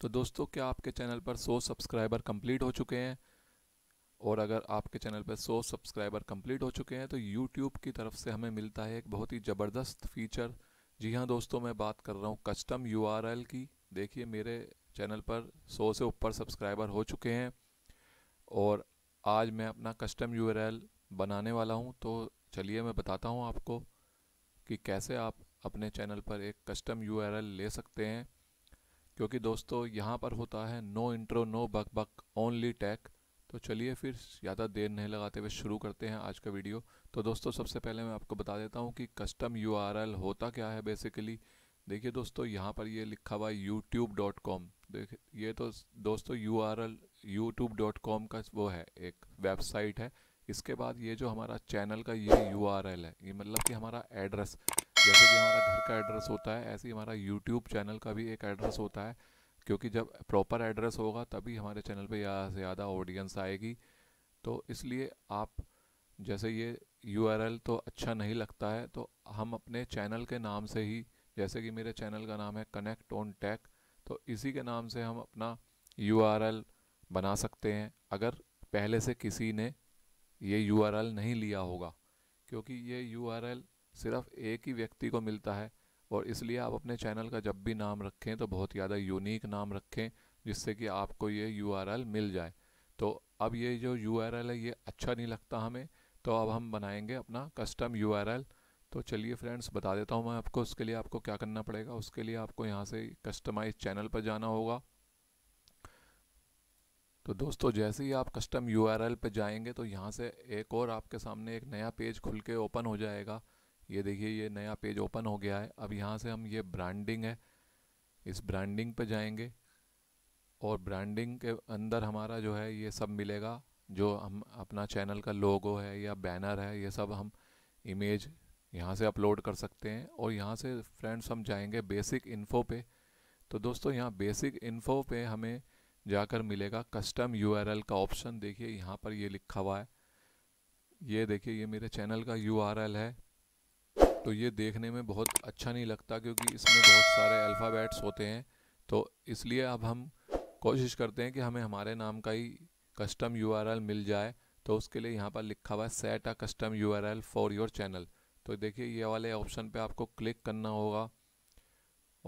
तो दोस्तों क्या आपके चैनल पर 100 सब्सक्राइबर कंप्लीट हो चुके हैं और अगर आपके चैनल पर 100 सब्सक्राइबर कंप्लीट हो चुके हैं तो यूट्यूब की तरफ से हमें मिलता है एक बहुत ही ज़बरदस्त फीचर जी हाँ दोस्तों मैं बात कर रहा हूँ कस्टम यू की देखिए मेरे चैनल पर 100 से ऊपर सब्सक्राइबर हो चुके हैं और आज मैं अपना कस्टम यू बनाने वाला हूँ तो चलिए मैं बताता हूँ आपको कि कैसे आप अपने चैनल पर एक कस्टम यू ले सकते हैं क्योंकि दोस्तों यहाँ पर होता है नो इंट्रो नो बक बक ओनली टैक तो चलिए फिर ज़्यादा देर नहीं लगाते हुए शुरू करते हैं आज का वीडियो तो दोस्तों सबसे पहले मैं आपको बता देता हूँ कि कस्टम यू होता क्या है बेसिकली देखिए दोस्तों यहाँ पर ये लिखा हुआ है यूट्यूब डॉट कॉम ये तो दोस्तों U R L YouTube dot com का वो है एक वेबसाइट है इसके बाद ये जो हमारा चैनल का ये यू आर एल है ये मतलब कि हमारा एड्रेस जैसे कि हमारा घर का एड्रेस होता है ऐसे ही हमारा यूट्यूब चैनल का भी एक एड्रेस होता है क्योंकि जब प्रॉपर एड्रेस होगा तभी हमारे चैनल पे ज़्यादा से ज़्यादा ऑडियंस आएगी तो इसलिए आप जैसे ये यू तो अच्छा नहीं लगता है तो हम अपने चैनल के नाम से ही जैसे कि मेरे चैनल का नाम है कनेक्ट ऑन टैक तो इसी के नाम से हम अपना यू बना सकते हैं अगर पहले से किसी ने ये यू नहीं लिया होगा क्योंकि ये यू सिर्फ एक ही व्यक्ति को मिलता है और इसलिए आप अपने चैनल का जब भी नाम रखें तो बहुत ज़्यादा यूनिक नाम रखें जिससे कि आपको ये यू मिल जाए तो अब ये जो यू है ये अच्छा नहीं लगता हमें तो अब हम बनाएंगे अपना कस्टम यू तो चलिए फ्रेंड्स बता देता हूँ मैं आपको उसके लिए आपको क्या करना पड़ेगा उसके लिए आपको यहाँ से कस्टमाइज चैनल पर जाना होगा तो दोस्तों जैसे ही आप कस्टम यू पर जाएंगे तो यहाँ से एक और आपके सामने एक नया पेज खुल के ओपन हो जाएगा ये देखिए ये नया पेज ओपन हो गया है अब यहाँ से हम ये ब्रांडिंग है इस ब्रांडिंग पे जाएंगे और ब्रांडिंग के अंदर हमारा जो है ये सब मिलेगा जो हम अपना चैनल का लोगो है या बैनर है ये सब हम इमेज यहाँ से अपलोड कर सकते हैं और यहाँ से फ्रेंड्स हम जाएंगे बेसिक इन्फो पे तो दोस्तों यहाँ बेसिक इन्फो पे हमें जाकर मिलेगा कस्टम यूआरएल का ऑप्शन देखिए यहाँ पर ये लिखा हुआ है ये देखिए ये मेरे चैनल का यूआरएल है तो ये देखने में बहुत अच्छा नहीं लगता क्योंकि इसमें बहुत सारे अल्फ़ाबेट्स होते हैं तो इसलिए अब हम कोशिश करते हैं कि हमें हमारे नाम का ही कस्टम यू मिल जाए तो उसके लिए यहाँ पर लिखा हुआ है set a custom U for your channel तो देखिए ये वाले ऑप्शन पे आपको क्लिक करना होगा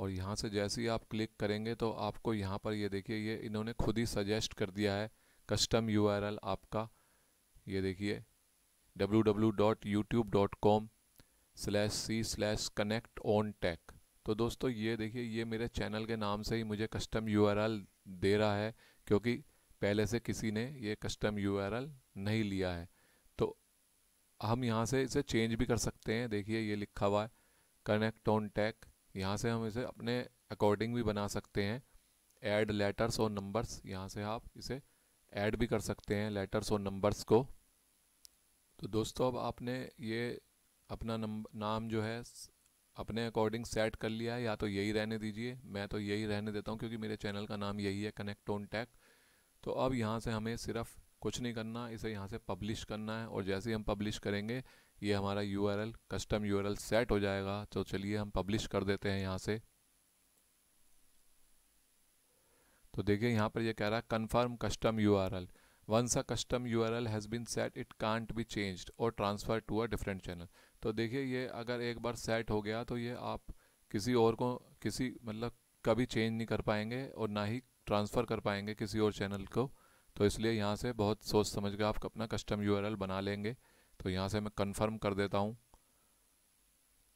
और यहाँ से जैसे ही आप क्लिक करेंगे तो आपको यहाँ पर ये देखिए ये इन्होंने खुद ही सजेस्ट कर दिया है कस्टम यू आपका ये देखिए W com slash C slash connect on tech तो दोस्तों ये देखिए ये मेरे चैनल के नाम से ही मुझे कस्टम यू दे रहा है क्योंकि पहले से किसी ने ये कस्टम यू नहीं लिया है तो हम यहाँ से इसे चेंज भी कर सकते हैं देखिए ये लिखा हुआ है कनेक्ट ऑन टैक यहाँ से हम इसे अपने अकॉर्डिंग भी बना सकते हैं ऐड लेटर्स और नंबर्स यहाँ से आप इसे ऐड भी कर सकते हैं लेटर्स और नंबर्स को तो दोस्तों अब आपने ये अपना नाम जो है अपने अकॉर्डिंग सेट कर लिया है या तो यही रहने दीजिए मैं तो यही रहने देता हूँ क्योंकि मेरे चैनल का नाम यही है कनेक्ट ऑन टैक तो अब यहाँ से हमें सिर्फ कुछ नहीं करना इसे यहाँ से पब्लिश करना है और जैसे ही हम पब्लिश करेंगे ये हमारा यू कस्टम यू सेट हो जाएगा तो चलिए हम पब्लिश कर देते हैं यहाँ से तो देखिए यहाँ पर ये यह कह रहा है confirm custom U R L once a custom U R L has been set it can't be changed और transfer to a different channel तो देखिए ये अगर एक बार सेट हो गया तो ये आप किसी और को किसी मतलब कभी चेंज नहीं कर पाएंगे और ना ही ट्रांसफ़र कर पाएंगे किसी और चैनल को तो इसलिए यहाँ से बहुत सोच समझ के आप अपना कस्टम यूआरएल बना लेंगे तो यहाँ से मैं कंफर्म कर देता हूँ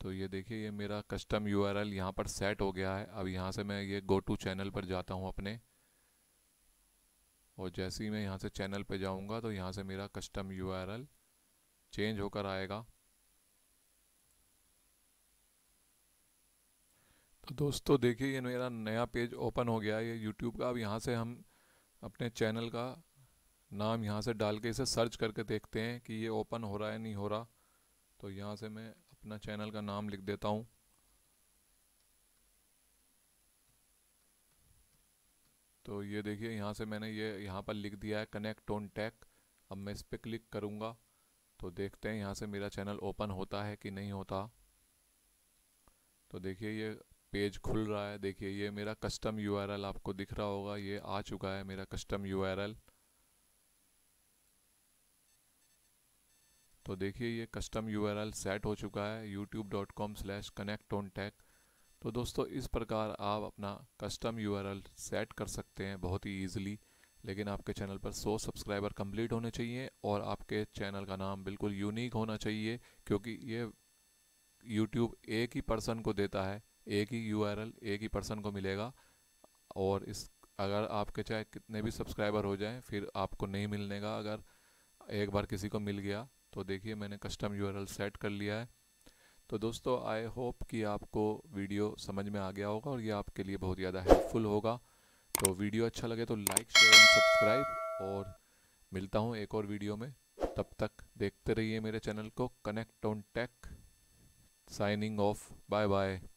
तो ये देखिए ये मेरा कस्टम यू आर एल यहाँ पर सेट हो गया है अब यहाँ से मैं ये गो टू चैनल पर जाता हूँ अपने और जैसे ही मैं यहाँ से चैनल पे जाऊँगा तो यहाँ से मेरा custom U R L change होकर आएगा तो दोस्तों देखिए ये मेरा नया पेज ओपन हो गया है ये यूट्यूब का अब यहाँ से हम अपने चैनल का नाम यहाँ से डाल के इसे सर्च करके देखते हैं कि ये ओपन हो रहा है नहीं हो रहा तो यहाँ से मैं अपना चैनल का नाम लिख देता हूँ तो ये देखिए यहाँ से मैंने ये यहाँ पर लिख दिया है कनेक्ट ऑन टैक अब मैं इस पर क्लिक करूँगा तो देखते हैं यहाँ से मेरा चैनल ओपन होता है कि नहीं होता तो देखिए ये पेज खुल रहा है देखिए ये मेरा कस्टम यूआरएल आपको दिख रहा होगा ये आ चुका है मेरा कस्टम यूआरएल तो देखिए ये कस्टम यूआरएल सेट हो चुका है YouTube dot com slash connect on tech तो दोस्तों इस प्रकार आप अपना कस्टम यूआरएल सेट कर सकते हैं बहुत ही ईजिली लेकिन आपके चैनल पर 100 सब्सक्राइबर कंप्लीट होने चाहिए और आपके चैनल का नाम बिल्कुल यूनिक होना चाहिए क्योंकि ये यूट्यूब एक ही पर्सन को देता है एक ही यू एक ही पर्सन को मिलेगा और इस अगर आपके चाहे कितने भी सब्सक्राइबर हो जाएं फिर आपको नहीं मिलने का अगर एक बार किसी को मिल गया तो देखिए मैंने कस्टम यू सेट कर लिया है तो दोस्तों आई होप कि आपको वीडियो समझ में आ गया होगा और ये आपके लिए बहुत ज़्यादा हेल्पफुल होगा तो वीडियो अच्छा लगे तो लाइक शेयर एंड सब्सक्राइब और मिलता हूँ एक और वीडियो में तब तक देखते रहिए मेरे चैनल को connect on tech signing off bye bye